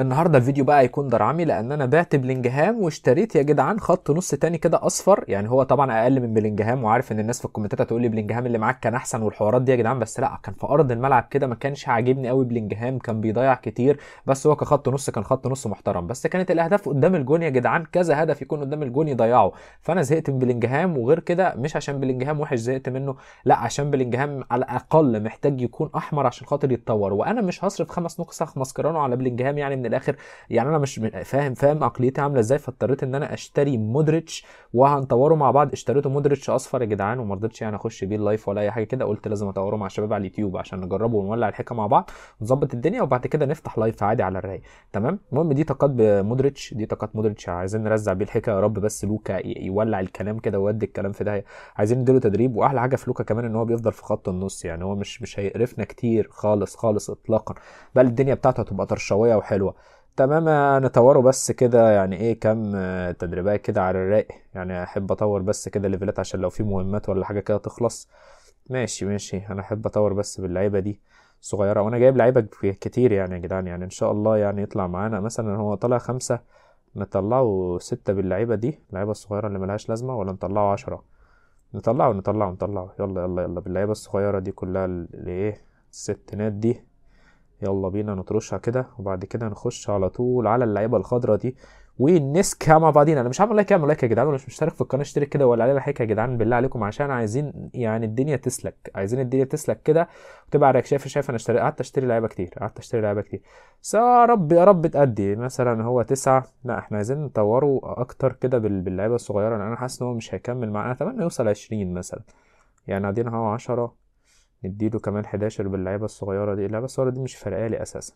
النهارده الفيديو بقى هيكون درعمي لان انا بعت بلينجهام واشتريت يا جدعان خط نص تاني كده اصفر يعني هو طبعا اقل من بلينجهام وعارف ان الناس في الكومنتات هتقول لي بلينجهام اللي معاك كان احسن والحوارات دي يا جدعان بس لا كان في ارض الملعب كده ما كانش عاجبني قوي بلينجهام كان بيضيع كتير بس هو كخط نص كان خط نص محترم بس كانت الاهداف قدام الجون يا جدعان كذا هدف يكون قدام الجون يضيعه فانا زهقت من بلينجهام وغير كده مش عشان بلينجهام وحش زهقت منه لا عشان بلينجهام على الاقل محتاج يكون احمر عشان خاطر يتطور وانا مش هصرف خمس نقص على بلينجهام يعني من الاخر يعني انا مش فاهم فاهم عقليتي عامله ازاي فاضطريت ان انا اشتري مودريتش وهنطوره مع بعض اشتريته مودريتش اصفر يا جدعان وما رضيتش يعني اخش بيه اللايف ولا اي حاجه كده قلت لازم اطوره مع الشباب على اليوتيوب عشان نجربه ونولع الحكه مع بعض نظبط الدنيا وبعد كده نفتح لايف عادي على الرأي تمام المهم دي طاقات مودريتش دي طاقات مودريتش عايزين نرزع بيه الحكه يا رب بس لوكا يولع الكلام كده ويودي الكلام في داهيه عايزين نديله تدريب واحلى حاجه في لوكا كمان ان هو بيفضل في خط النص يعني هو مش مش هيقرفنا كتير خالص خالص اطلاقا بل الدنيا بتاعته هتبقى طرشاويه وحلوه تمام نطوره بس كده يعني ايه كام تدريبات كده على الرايق يعني احب اطور بس كده ليفلات عشان لو في مهمات ولا حاجه كده تخلص ماشي ماشي انا احب اطور بس باللعيبه دي صغيره وانا جايب لعيبه كتير يعني يا جدعان يعني ان شاء الله يعني يطلع معانا مثلا هو طالع خمسة نطلعه ستة باللعيبه دي اللعيبه الصغيره اللي ملهاش لازمه ولا نطلعه عشرة نطلعه نطلعه نطلعه يلا يلا يلا باللعيبه الصغيره دي كلها اللي ايه الستينات دي يلا بينا نطرشها كده وبعد كده نخش على طول على اللعيبه الخضراء دي ونسكها مع بعضينا انا مش عامل لايك اعمل لايك يا جدعان مش مشترك في القناه اشترك كده ولا علينا لايك يا جدعان بالله عليكم عشان عايزين يعني الدنيا تسلك عايزين الدنيا تسلك كده وتبقى عليك شايف شايف انا اشتري قعدت اشتري لعيبه كتير قعدت اشتري لعيبه كتير بس يا رب يا رب تأدي مثلا هو تسعة لا احنا عايزين نطوره اكتر كده باللعيبه الصغيره لان انا حاسس ان هو مش هيكمل معانا اتمنى يوصل 20 مثلا يعني قاعدين اهو 10 نديله كمان 11 باللعيبه الصغيره دي اللعيبه الصغيره دي مش فارقه لي اساسا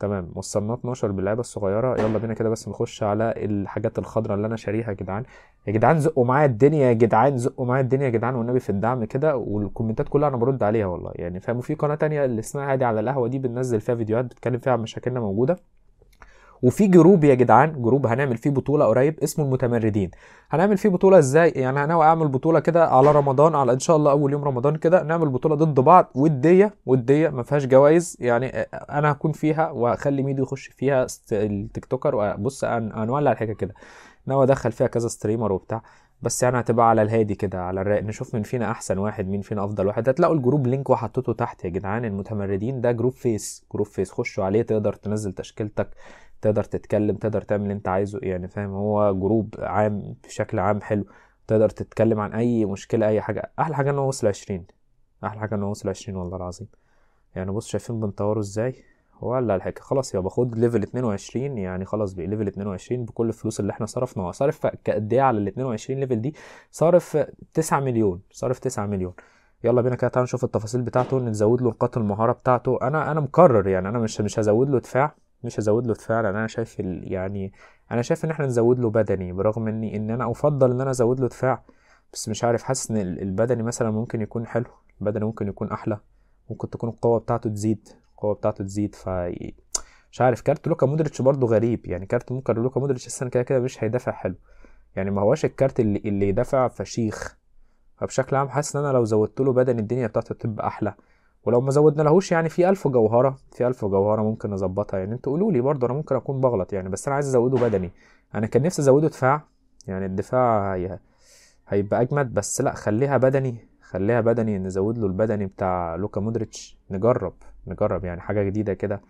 تمام وصلنا 12 باللعيبه الصغيره يلا بينا كده بس نخش على الحاجات الخضراء اللي انا شاريها يا جدعان يا جدعان زقوا معايا الدنيا يا جدعان زقوا معايا الدنيا يا جدعان والنبي في الدعم كده والكومنتات كلها انا برد عليها والله يعني فاهم وفي قناه تانية اللي اسمها عادي على القهوه دي بننزل فيها فيديوهات بتتكلم فيها عن مشاكلنا موجوده وفي جروب يا جدعان جروب هنعمل فيه بطوله قريب اسمه المتمردين هنعمل فيه بطوله ازاي يعني انا اعمل بطوله كده على رمضان على ان شاء الله اول يوم رمضان كده نعمل بطوله ضد بعض وديه وديه ما فيهاش جوائز يعني انا هكون فيها واخلي ميدو يخش فيها التيك توكر وبص هنولع الحكايه كده ناوي ادخل فيها كذا ستريمر وبتاع بس يعني هتبقى على الهادي كده على الرايق نشوف مين فينا احسن واحد مين فينا افضل واحد هتلاقوا الجروب لينك وحطيته تحت يا جدعان المتمردين ده جروب فيس جروب فيس خشوا عليه تقدر تنزل تشكيلتك تقدر تتكلم تقدر تعمل اللي انت عايزه يعني فاهم هو جروب عام بشكل عام حلو تقدر تتكلم عن اي مشكله اي حاجه احلى حاجه ان هو وصل 20 احلى حاجه ان هو وصل 20 والله العظيم يعني بص شايفين بنطوره ازاي ولا الحكة خلاص يبقى خد ليفل 22 يعني خلاص بقى ليفل 22 بكل الفلوس اللي احنا صرفناها صارف قد ايه على ال 22 ليفل دي صارف 9 مليون صارف 9 مليون يلا بينا كده تعالى نشوف التفاصيل بتاعته نزود له نقاط المهاره بتاعته انا انا مكرر يعني انا مش مش هزود له دفاع مش هزود له دفاع لان يعني انا شايف يعني انا شايف ان احنا نزود له بدني برغم اني ان انا افضل ان انا ازود له دفاع بس مش عارف حاسس ان البدني مثلا ممكن يكون حلو البدني ممكن يكون احلى ممكن تكون القوه بتاعته تزيد القوه بتاعته تزيد ف مش عارف كارت لوكا مودريتش برضه غريب يعني كارت ممكن لوكا مودريتش السنه كده كده مش هيدافع حلو يعني ما هواش الكارت اللي, اللي يدافع فشيخ فبشكل عام حاسس ان انا لو زودت له بدني الدنيا بتاعته تبقى احلى ولو ما زودنا لهوش يعني في ألف جوهرة في ألف جوهرة ممكن نظبطها يعني انتوا قولوا لي برضه أنا ممكن أكون بغلط يعني بس أنا عايز أزوده بدني أنا كان نفسي أزوده دفاع يعني الدفاع هي هيبقى أجمد بس لأ خليها بدني خليها بدني نزود له البدني بتاع لوكا مودريتش نجرب نجرب يعني حاجة جديدة كده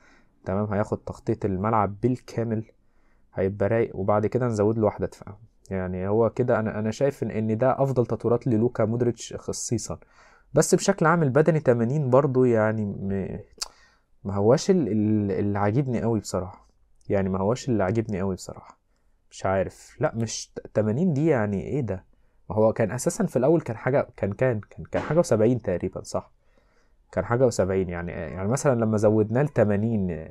تمام هياخد تخطيط الملعب بالكامل هيبقى رايق وبعد كده نزود له واحدة دفاع يعني هو كده أنا أنا شايف إن ده أفضل تطويرات للوكا مودريتش خصيصا بس بشكل عام البدني 80 برضو يعني م... ما هواش اللي عاجبني قوي بصراحه يعني ما هواش اللي عاجبني قوي بصراحه مش عارف لا مش 80 دي يعني ايه ده ما هو كان اساسا في الاول كان حاجه كان كان كان, كان حاجه و70 تقريبا صح كان حاجه و70 يعني يعني مثلا لما زودناه ل 80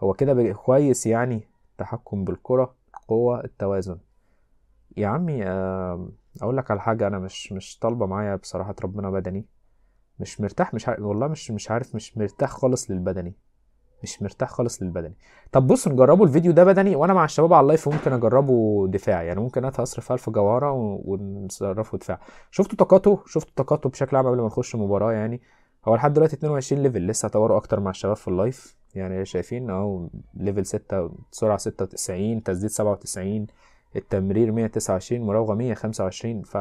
هو كده كويس يعني تحكم بالكره القوه التوازن يا عمي آه اقول لك على حاجه انا مش مش طالبه معايا بصراحه ربنا بدني مش مرتاح مش عارف والله مش مش عارف مش مرتاح خالص للبدني مش مرتاح خالص للبدني طب بص نجربوا الفيديو ده بدني وانا مع الشباب على اللايف ممكن اجربه دفاع يعني ممكن اصرف 1000 جوهره ونصرفه دفاع شفتوا طاقته شفتوا طاقته بشكل عام قبل ما نخش مباراه يعني هو لحد دلوقتي 22 ليفل لسه هطوره اكتر مع الشباب في اللايف يعني شايفين اهو ليفل 6 سرعه 96 تسديد 97 التمرير 129 مراوغه 125 ف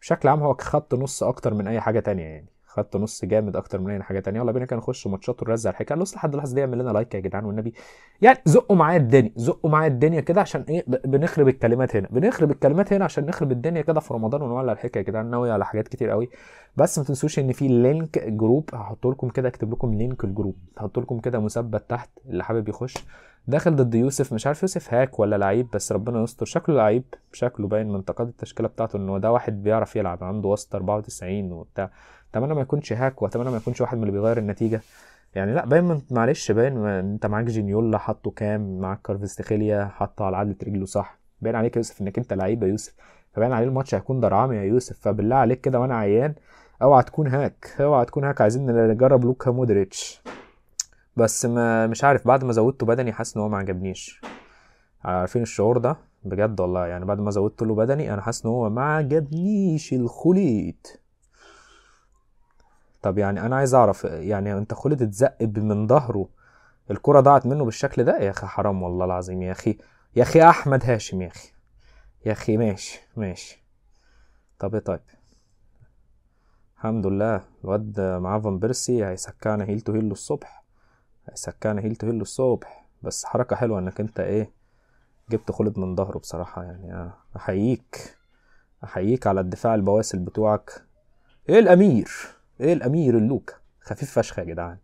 بشكل عام هو خط نص اكتر من اي حاجه تانية يعني خط نص جامد اكتر من اي حاجه تانية يلا بينا كان نخش ماتشات على الحكايه لسه لحد اللحظه دي يعمل لنا لايك يا جدعان والنبي يعني زقوا معايا الدنيا زقوا معايا الدنيا كده عشان ايه بنخرب الكلمات هنا بنخرب الكلمات هنا عشان نخرب الدنيا كده في رمضان ونولع الحكايه يا جدعان ناوي على حاجات كتير قوي بس ما تنسوش ان في لينك جروب هحط لكم كده اكتب لكم لينك الجروب هحط لكم كده مثبت تحت اللي حابب يخش داخل ضد يوسف مش عارف يوسف هاك ولا لعيب بس ربنا يستر شكله لعيب شكله باين من انتقاد التشكيله بتاعته ان ده واحد بيعرف يلعب عنده وسط 94 وبتاع اتمنى ما يكونش هاك واتمنى ما يكونش واحد من اللي بيغير النتيجه يعني لا باين معلش باين انت معاك جينيولا حطه كام معاك كارفستخيليا حطه على عدله رجله صح باين عليك يا يوسف انك انت لعيب يا يوسف فباين عليه الماتش هيكون ضرعام يا يوسف فبالله عليك كده وانا عيان اوعى تكون هاك اوعى تكون هاك عايزين نجرب لوكا مودريتش بس ما مش عارف بعد ما زودته بدني حاسس ان هو ما عجبنيش عارفين الشعور ده بجد والله يعني بعد ما زودت له بدني انا حاسس ان هو ما عجبنيش الخليط طب يعني انا عايز اعرف يعني انت خليط اتزقب من ظهره الكرة ضاعت منه بالشكل ده يا اخي حرام والله العظيم يا اخي يا اخي احمد هاشم يا اخي يا اخي ماشي ماشي طب ايه طيب الحمد لله الواد معاه فان بيرسي هيسكعنا هيل تو هيل الصبح سكان هيل تو هيل الصبح بس حركة حلوة انك انت ايه جبت خالد من ظهره بصراحة يعني آه، احييك احييك على الدفاع البواسل بتوعك ايه الامير ايه الامير اللوكا خفيف فشخ يا جدعان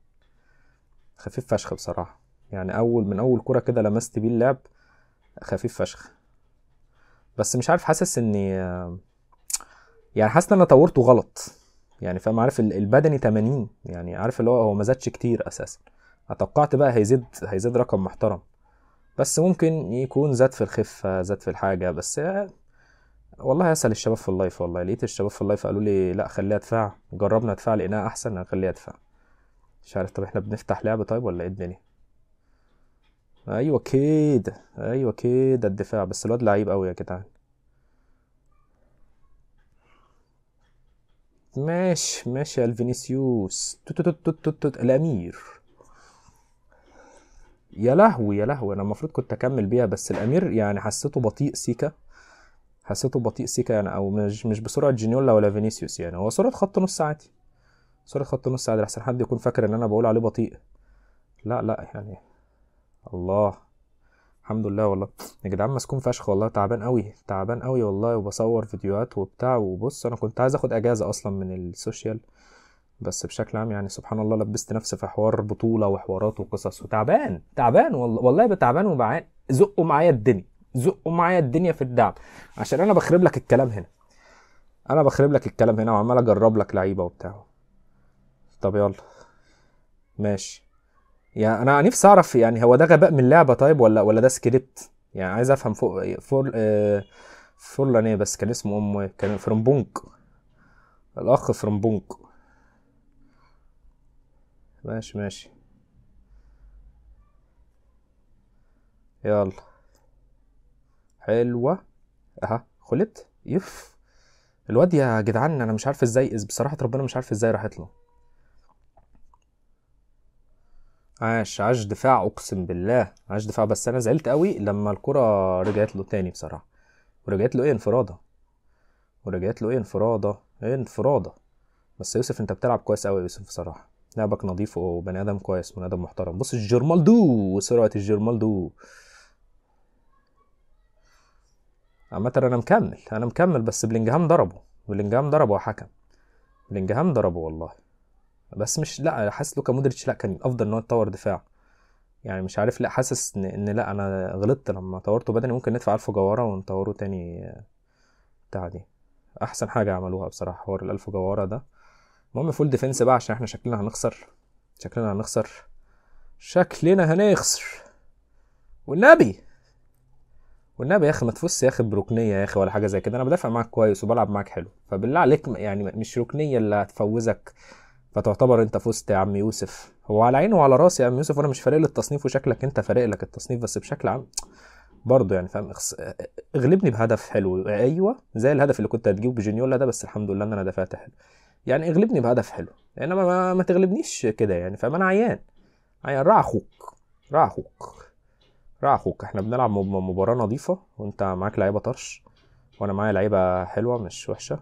خفيف فشخ بصراحة يعني اول من اول كرة كده لمست بيه اللعب خفيف فشخ بس مش عارف حاسس اني آه، يعني حاسس ان انا طورته غلط يعني فاهم عارف البدني 80 يعني عارف اللي هو هو ما زادش كتير اساسا اتوقعت بقى هيزيد هيزيد رقم محترم بس ممكن يكون زاد في الخفه زاد في الحاجه بس والله اسال الشباب في اللايف والله لقيت الشباب في اللايف قالوا لي لا خليها دفاع جربنا دفاع لقيناها احسن هنخليها دفاع مش عارف طب احنا بنفتح لعب طيب ولا ايه الدنيا ايوه كده ايوه كده الدفاع بس الواد لعيب قوي يا جدعان ماشي ماشي يا الفينيسيوس توت توت توت توت الامير يا لهوي يا لهوي انا المفروض كنت اكمل بيها بس الامير يعني حسيته بطيء سيكا حسيته بطيء سيكا يعني او مش مش بسرعه جينيولا ولا فينيسيوس يعني هو سرعه خط نص عادي سرعه خط نص عادي احسن حد يكون فاكر ان انا بقول عليه بطيء لا لا يعني الله الحمد لله والله يا جدعان مسكون فشخ والله تعبان قوي تعبان قوي والله وبصور فيديوهات وبتاع وبص انا كنت عايز اخد اجازه اصلا من السوشيال بس بشكل عام يعني سبحان الله لبست نفسي في حوار بطوله وحوارات وقصص وتعبان تعبان والله والله تعبان وبعان زقوا معايا الدنيا زقوا معايا الدنيا في الدعم عشان انا بخرب لك الكلام هنا انا بخرب لك الكلام هنا وعمال اجرب لك لعيبه وبتاع طب يلا ماشي يعني انا نفسي اعرف يعني هو ده غباء من لعبه طيب ولا ولا ده سكريبت يعني عايز افهم فوق فور آه ايه بس كان اسمه امه إيه؟ كان فرمبونك الاخ فرمبونك ماشي ماشي يلا حلوة اها خلت يف الواد يا جدعان انا مش عارف ازاي بصراحة ربنا مش عارف ازاي راحت له عاش عاش دفاع اقسم بالله عاش دفاع بس انا زعلت قوي لما الكرة رجعت له تاني بصراحة ورجعت له ايه انفرادة ورجعت له ايه انفرادة ايه انفرادة بس يوسف انت بتلعب كويس قوي يوسف بصراحة لعبك نظيف وبني ادم كويس بني ادم محترم بص الجرمالدو سرعه الجرمالدو عامة انا مكمل انا مكمل بس بلينجهام ضربه بلينجهام ضربه يا حكم بلينجهام ضربه والله بس مش لا حاسس لوكا مودريتش لا كان افضل ان هو يتطور دفاع يعني مش عارف لا حاسس ان, إن لا انا غلطت لما طورته بدني ممكن ندفع الف جواره ونطوره تاني بتاع دي احسن حاجه عملوها بصراحه حوار الالف جواره ده المهم فول ديفنس بقى عشان احنا شكلنا هنخسر شكلنا هنخسر شكلنا هنخسر والنبي والنبي يا اخي ما تفوس يا اخي بركنيه يا اخي ولا حاجه زي كده انا بدافع معاك كويس وبلعب معاك حلو فبالله عليك يعني مش ركنيه اللي هتفوزك فتعتبر انت فزت يا عم يوسف هو على عيني وعلى راسي يا عم يوسف وانا مش فارق لي التصنيف وشكلك انت فارق لك التصنيف بس بشكل عام برضه يعني فاهم اغلبني بهدف حلو ايوه زي الهدف اللي كنت هتجيبه بجينيولا ده بس الحمد لله ان انا دفعت حلو يعني اغلبني بهدف حلو انما يعني ما تغلبنيش كده يعني فما انا عيان عيان راع اخوك راع اخوك راع اخوك احنا بنلعب مباراه نظيفه وانت معاك لعيبه طرش وانا معايا لعيبه حلوه مش وحشه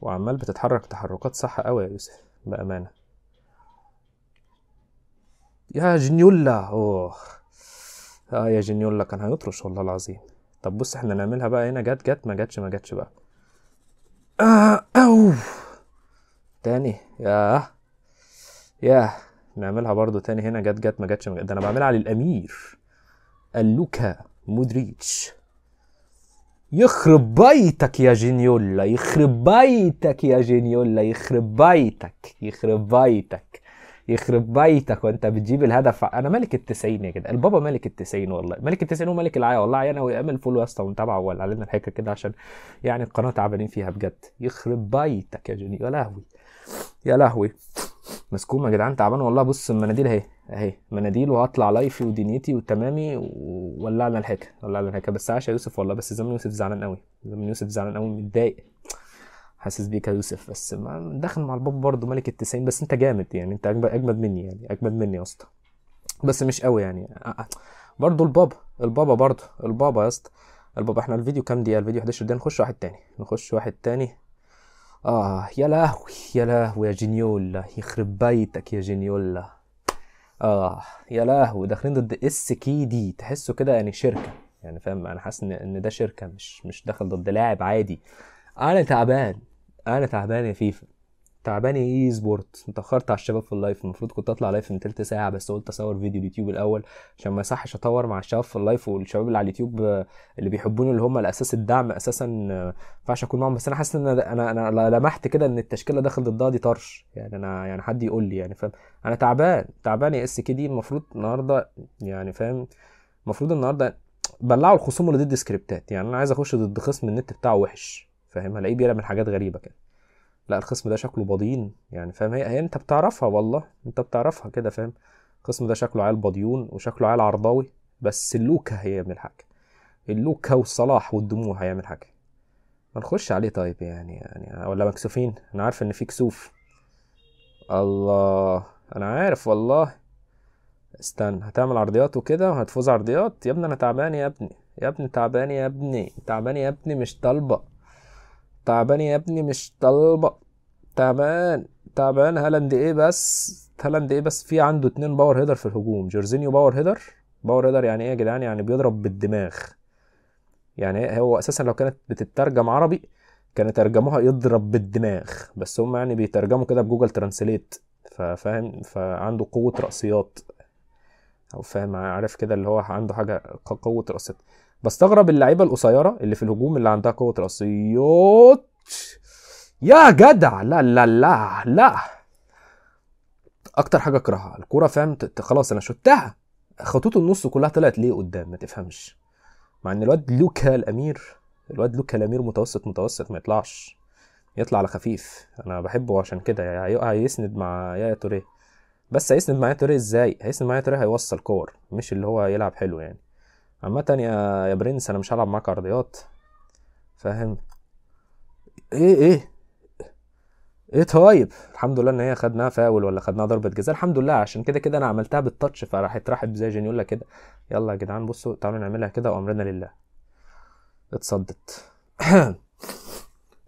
وعمال بتتحرك تحركات صح قوي يا يوسف بامانه يا جنيولا اوه اه يا جنيولا كان هيطرش والله العظيم طب بص احنا نعملها بقى هنا جت جت ما جتش ما جتش بقى آه. أو تاني ياه يا نعملها برضو تاني هنا جت جت ما جتش ده انا بعملها للامير اللوكا مودريتش يخرب بيتك يا جينيولا يخرب بيتك يا جينيولا يخرب بيتك يخرب بيتك يخرب بيتك وانت بتجيب الهدف انا ملك التسعين يا جدع البابا ملك التسعين والله ملك التسعين وملك العيا والله عيا انا وامل فولو يا اسطى ولا علينا الحكايه كده عشان يعني القناه تعبانين فيها بجد يخرب بيتك يا جوني يا لهوي يا لهوي مسكوم يا جدعان تعبان والله بص المناديل اهي اهي مناديل وهطلع لايفي ودنيتي وتمامي وولعنا الحكايه ولعنا الحكايه بس عاش يا يوسف والله بس زمن يوسف زعلان قوي زمن يوسف زعلان قوي متضايق حاسس بيك يا يوسف بس ما داخل مع الباب برضه ملك التسعين بس انت جامد يعني انت اجمد اجمد مني يعني اجمد مني يا اسطى بس مش قوي يعني برضه البابا البابا برضه البابا يا اسطى البابا احنا الفيديو كام دقيقه الفيديو 11 دقيقه نخش واحد تاني نخش واحد تاني اه يا لهوي يا لهوي يا جنيولا يخرب بيتك يا جنيولا اه يا لهوي داخلين ضد اس كي دي تحسه كده يعني شركه يعني فاهم انا حاسس ان ده شركه مش مش داخل ضد لاعب عادي انا تعبان انا تعبان يا فيفا تعبان يا اي سبورت اتاخرت على الشباب في اللايف المفروض كنت اطلع لايف من تلت ساعه بس قلت اصور فيديو اليوتيوب الاول عشان ما يصحش اطور مع الشباب في اللايف والشباب اللي على اليوتيوب آه، اللي بيحبوني اللي هم الاساس الدعم اساسا آه، ما ينفعش اكون معاهم بس انا حاسس ان انا انا لمحت كده ان التشكيله داخل ضدها دي طرش يعني انا يعني حد يقول لي يعني فاهم انا تعبان تعبان يا اس كي دي المفروض النهارده يعني فاهم المفروض النهارده بلعوا الخصوم اللي ضد سكريبتات يعني انا عايز اخش ضد خصم النت بتاعه وحش فاهم هلاقيه بيعمل حاجات غريبه كده لا الخصم ده شكله بضين يعني فاهم هي, انت بتعرفها والله انت بتعرفها كده فاهم الخصم ده شكله عيل بضيون وشكله عيل عرضاوي بس اللوكا هيعمل حاجه اللوكا والصلاح والدموع هيعمل حاجه ما نخش عليه طيب يعني يعني ولا مكسوفين انا عارف ان في كسوف الله انا عارف والله استنى هتعمل عرضيات وكده وهتفوز عرضيات يا ابني انا تعبان يا ابني يا ابني تعبان يا ابني تعبان يا ابني مش طالبه تعبان يا ابني مش طالبة تعبان تعبان هالاند ايه بس هالاند ايه بس في عنده اتنين باور هيدر في الهجوم جورزينيو باور هيدر باور هيدر يعني ايه يا جدعان يعني بيضرب بالدماغ يعني إيه؟ هو اساسا لو كانت بتترجم عربي كانوا ترجموها يضرب بالدماغ بس هم يعني بيترجموا كده بجوجل ترانسليت فاهم فعنده قوة رأسيات او فاهم عارف كده اللي هو عنده حاجة قوة رأسيات بستغرب اللعيبه القصيره اللي في الهجوم اللي عندها قوه راسيات يا جدع لا لا لا لا اكتر حاجه اكرهها الكوره فاهم خلاص انا شتها خطوط النص كلها طلعت ليه قدام ما تفهمش مع ان الواد لوكا الامير الواد لوكا الامير متوسط متوسط ما يطلعش يطلع على خفيف انا بحبه عشان كده هيسند مع يا توريه بس هيسند مع يا توريه ازاي هيسند مع يا توريه هيوصل كور مش اللي هو يلعب حلو يعني عامة يا يا برنس انا مش هلعب معاك عرضيات فاهم ايه ايه ايه طيب الحمد لله ان هي خدناها فاول ولا خدناها ضربه جزاء الحمد لله عشان كده كده انا عملتها بالتاتش فراحت راحت زي جينيولا كده يلا يا جدعان بصوا تعالوا نعملها كده وامرنا لله اتصدت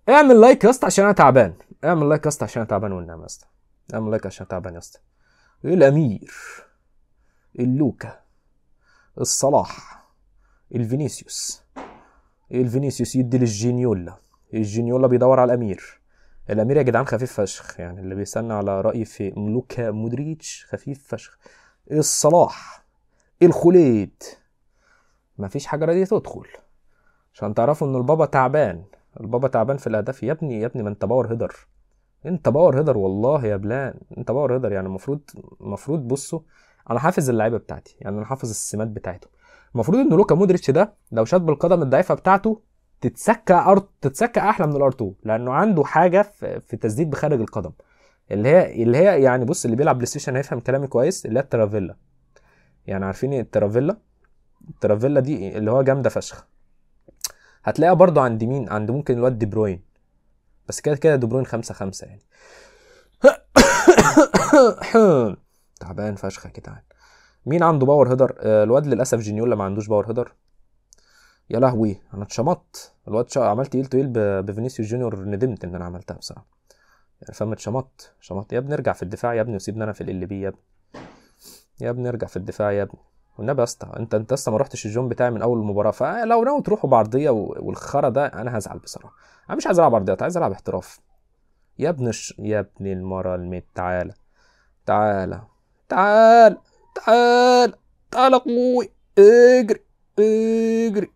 اعمل لايك يا اسطى عشان انا تعبان اعمل لايك يا اسطى عشان انا تعبان والنعم يا اسطى اعمل لايك عشان تعبان يا اسطى الامير اللوكا الصلاح الفينيسيوس الفينيسيوس يدي للجينيولا الجينيولا بيدور على الامير الامير يا جدعان خفيف فشخ يعني اللي بيستنى على رايي في ملوكا مودريتش خفيف فشخ الصلاح الخليد مفيش حاجه راضيه تدخل عشان تعرفوا ان البابا تعبان البابا تعبان في الاهداف يا ابني يا ابني ما انت باور هيدر انت باور هيدر والله يا بلان انت باور هيدر يعني المفروض المفروض بصوا انا حافظ اللعيبه بتاعتي يعني انا حافظ السمات بتاعتهم المفروض ان لوكا مودريتش ده لو شاط بالقدم الضعيفه بتاعته تتسكى أر... تتسكى احلى من الار لانه عنده حاجه في, تسديد بخارج القدم اللي هي اللي هي يعني بص اللي بيلعب بلاي ستيشن هيفهم كلامي كويس اللي هي الترافيلا يعني عارفين الترافيلا الترافيلا دي اللي هو جامده فشخ هتلاقيها برضو عند مين عند ممكن الواد دي بروين بس كده كده دي بروين خمسة خمسة يعني تعبان فشخ كده جدعان مين عنده باور هيدر آه، الواد للاسف جينيولا ما عندوش باور هيدر يا لهوي انا اتشمطت الواد شا... عملت ايل تو ايل جونيور ندمت ان انا عملتها بصراحه يعني فاهم اتشمطت شمطت يا ابني ارجع في الدفاع يا ابني وسيبني انا في ال بي يا ابني يا ابني ارجع في الدفاع يا ابني والنبي يا اسطى انت انت لسه ما رحتش الجون بتاعي من اول المباراه فلو ناوي تروحوا بعرضيه والخرا ده انا هزعل بصراحه انا مش عايز العب عرضيات عايز العب احتراف يا ابن ش... يا ابن المرة الميت تعالى تعالى تعالى تعال تعال قوي اجري اجري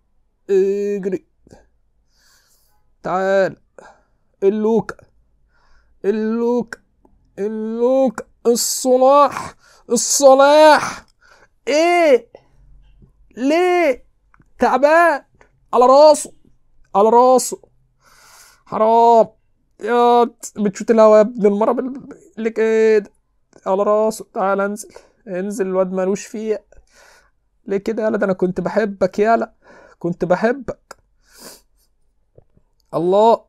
اجري تعال اللوك اللوك اللوك الصلاح الصلاح ايه ليه تعبان على راسه على راسه حرام يا بتشوت الهواء يا ابن المرة اللي كده على راسه تعال انزل انزل الواد مالوش فيه ليه كده يالا ده انا كنت بحبك يالا كنت بحبك الله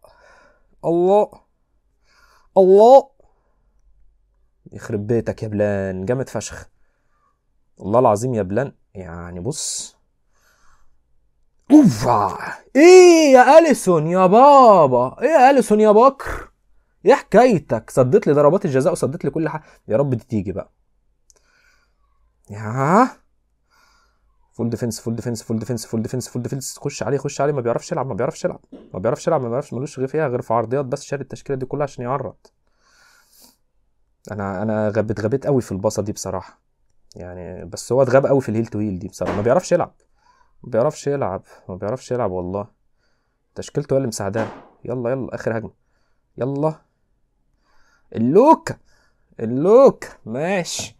الله الله يخرب بيتك يا بلان جامد فشخ والله العظيم يا بلان يعني بص اوفا ايه يا اليسون يا بابا ايه يا اليسون يا بكر ايه حكايتك صديت لي ضربات الجزاء وصديت لي كل حاجه يا رب دي تيجي بقى يا فول ديفنس فول ديفنس فول ديفنس فول ديفنس فول ديفنس خش عليه خش عليه ما بيعرفش يلعب ما بيعرفش يلعب ما بيعرفش يلعب ما بيعرفش ملوش غير فيها غير في عرضيات بس شال التشكيله دي كلها عشان يعرض انا انا غبت غبت قوي في الباصه دي بصراحه يعني بس هو اتغاب قوي في الهيل تو هيل دي بصراحه ما بيعرفش يلعب ما بيعرفش يلعب ما بيعرفش يلعب والله تشكيلته هي اللي مساعداه يلا يلا اخر هجمه يلا اللوك اللوك ماشي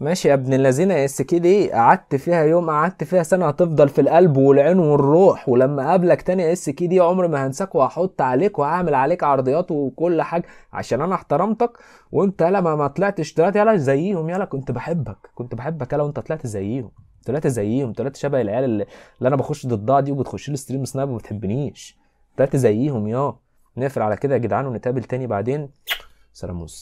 ماشي يا ابن الذين اس كي دي إيه، قعدت فيها يوم قعدت فيها سنه هتفضل في القلب والعين والروح ولما اقابلك تاني اس كي دي عمر ما هنساك وهحط عليك وهعمل عليك عرضيات وكل حاجه عشان انا احترمتك وانت يالا ما, ما طلعتش طلعت يالا زيهم يالا كنت بحبك كنت بحبك يالا وانت طلعت زيهم طلعت زيهم طلعت شبه العيال اللي, اللي انا بخش ضدها دي وبتخش لي ستريم سناب وما بتحبنيش طلعت زيهم يا نقفل على كده يا جدعان ونتقابل تاني بعدين سلاموس